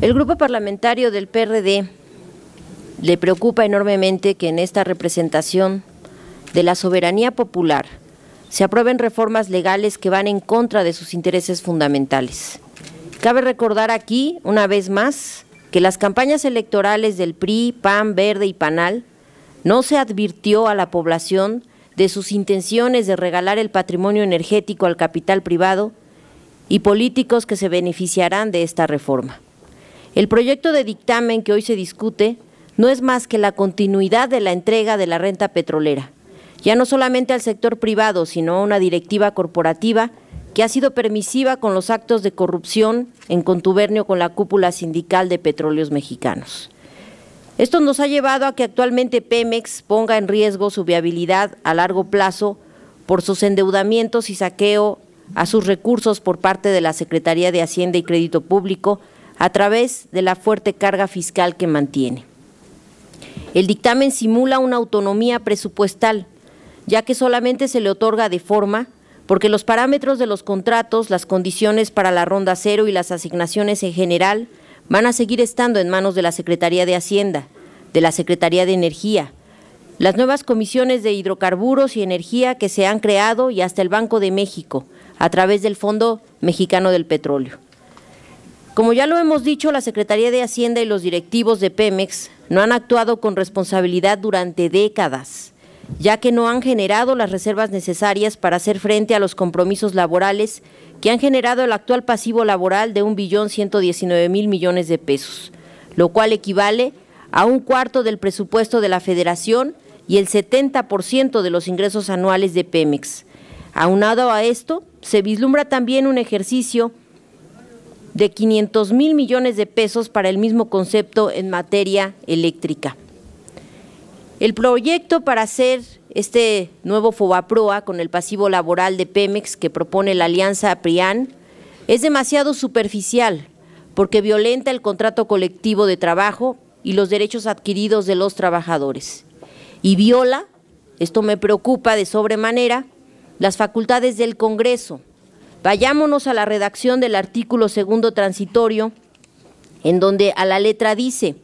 El grupo parlamentario del PRD le preocupa enormemente que en esta representación de la soberanía popular se aprueben reformas legales que van en contra de sus intereses fundamentales. Cabe recordar aquí, una vez más, que las campañas electorales del PRI, PAN, Verde y PANAL no se advirtió a la población de sus intenciones de regalar el patrimonio energético al capital privado y políticos que se beneficiarán de esta reforma. El proyecto de dictamen que hoy se discute no es más que la continuidad de la entrega de la renta petrolera, ya no solamente al sector privado, sino a una directiva corporativa que ha sido permisiva con los actos de corrupción en contubernio con la cúpula sindical de petróleos mexicanos. Esto nos ha llevado a que actualmente Pemex ponga en riesgo su viabilidad a largo plazo por sus endeudamientos y saqueo a sus recursos por parte de la Secretaría de Hacienda y Crédito Público, a través de la fuerte carga fiscal que mantiene. El dictamen simula una autonomía presupuestal, ya que solamente se le otorga de forma porque los parámetros de los contratos, las condiciones para la ronda cero y las asignaciones en general van a seguir estando en manos de la Secretaría de Hacienda, de la Secretaría de Energía, las nuevas comisiones de hidrocarburos y energía que se han creado y hasta el Banco de México a través del Fondo Mexicano del Petróleo. Como ya lo hemos dicho, la Secretaría de Hacienda y los directivos de Pemex no han actuado con responsabilidad durante décadas, ya que no han generado las reservas necesarias para hacer frente a los compromisos laborales que han generado el actual pasivo laboral de 1.119.000 millones de pesos, lo cual equivale a un cuarto del presupuesto de la Federación y el 70% de los ingresos anuales de Pemex. Aunado a esto, se vislumbra también un ejercicio de 500 mil millones de pesos para el mismo concepto en materia eléctrica. El proyecto para hacer este nuevo Fobaproa con el pasivo laboral de Pemex que propone la alianza PRIAN es demasiado superficial porque violenta el contrato colectivo de trabajo y los derechos adquiridos de los trabajadores. Y viola, esto me preocupa de sobremanera, las facultades del Congreso, Vayámonos a la redacción del artículo segundo transitorio, en donde a la letra dice,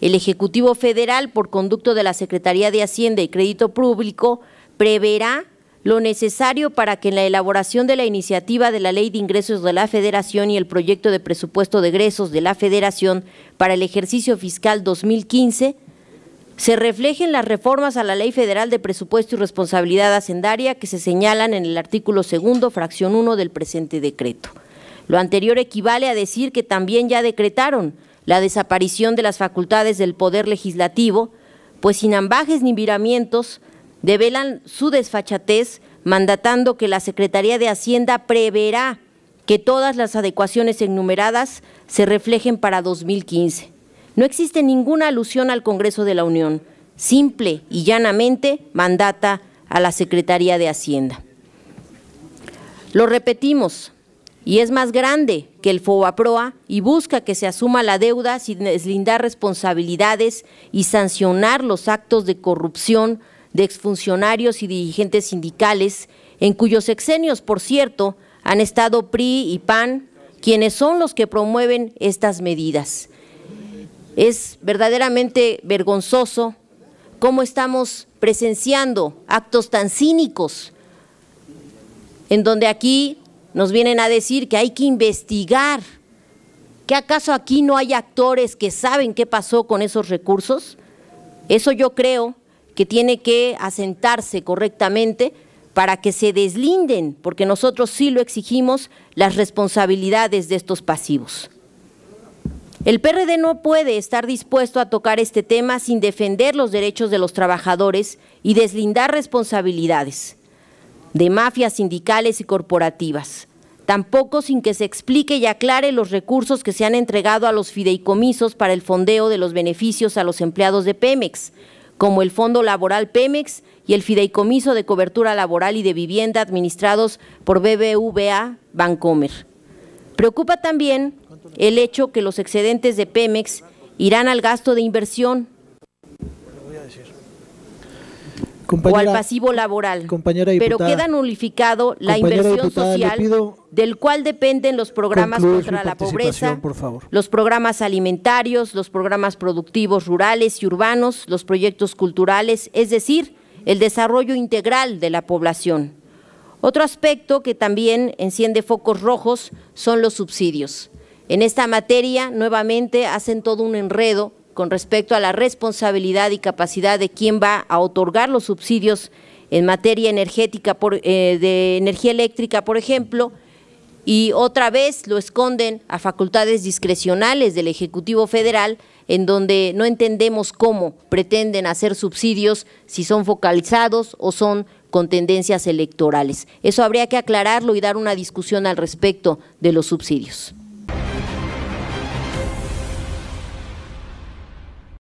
el Ejecutivo Federal, por conducto de la Secretaría de Hacienda y Crédito Público, preverá lo necesario para que en la elaboración de la iniciativa de la Ley de Ingresos de la Federación y el proyecto de presupuesto de egresos de la Federación para el ejercicio fiscal 2015 se reflejen las reformas a la Ley Federal de Presupuesto y Responsabilidad Hacendaria que se señalan en el artículo segundo, fracción 1 del presente decreto. Lo anterior equivale a decir que también ya decretaron la desaparición de las facultades del Poder Legislativo, pues sin ambajes ni viramientos develan su desfachatez, mandatando que la Secretaría de Hacienda preverá que todas las adecuaciones enumeradas se reflejen para 2015. No existe ninguna alusión al Congreso de la Unión. Simple y llanamente mandata a la Secretaría de Hacienda. Lo repetimos, y es más grande que el FOA-PROA, y busca que se asuma la deuda sin deslindar responsabilidades y sancionar los actos de corrupción de exfuncionarios y dirigentes sindicales, en cuyos exenios, por cierto, han estado PRI y PAN, quienes son los que promueven estas medidas. Es verdaderamente vergonzoso cómo estamos presenciando actos tan cínicos, en donde aquí nos vienen a decir que hay que investigar, que acaso aquí no hay actores que saben qué pasó con esos recursos. Eso yo creo que tiene que asentarse correctamente para que se deslinden, porque nosotros sí lo exigimos, las responsabilidades de estos pasivos. El PRD no puede estar dispuesto a tocar este tema sin defender los derechos de los trabajadores y deslindar responsabilidades de mafias sindicales y corporativas, tampoco sin que se explique y aclare los recursos que se han entregado a los fideicomisos para el fondeo de los beneficios a los empleados de Pemex, como el Fondo Laboral Pemex y el Fideicomiso de Cobertura Laboral y de Vivienda administrados por BBVA Bancomer. Preocupa también el hecho que los excedentes de Pemex irán al gasto de inversión o al pasivo laboral, pero queda nulificado la inversión social del cual dependen los programas contra la pobreza, los programas alimentarios, los programas productivos rurales y urbanos, los proyectos culturales, es decir, el desarrollo integral de la población. Otro aspecto que también enciende focos rojos son los subsidios. En esta materia, nuevamente, hacen todo un enredo con respecto a la responsabilidad y capacidad de quién va a otorgar los subsidios en materia energética eh, de energía eléctrica, por ejemplo, y otra vez lo esconden a facultades discrecionales del Ejecutivo Federal, en donde no entendemos cómo pretenden hacer subsidios, si son focalizados o son con tendencias electorales. Eso habría que aclararlo y dar una discusión al respecto de los subsidios.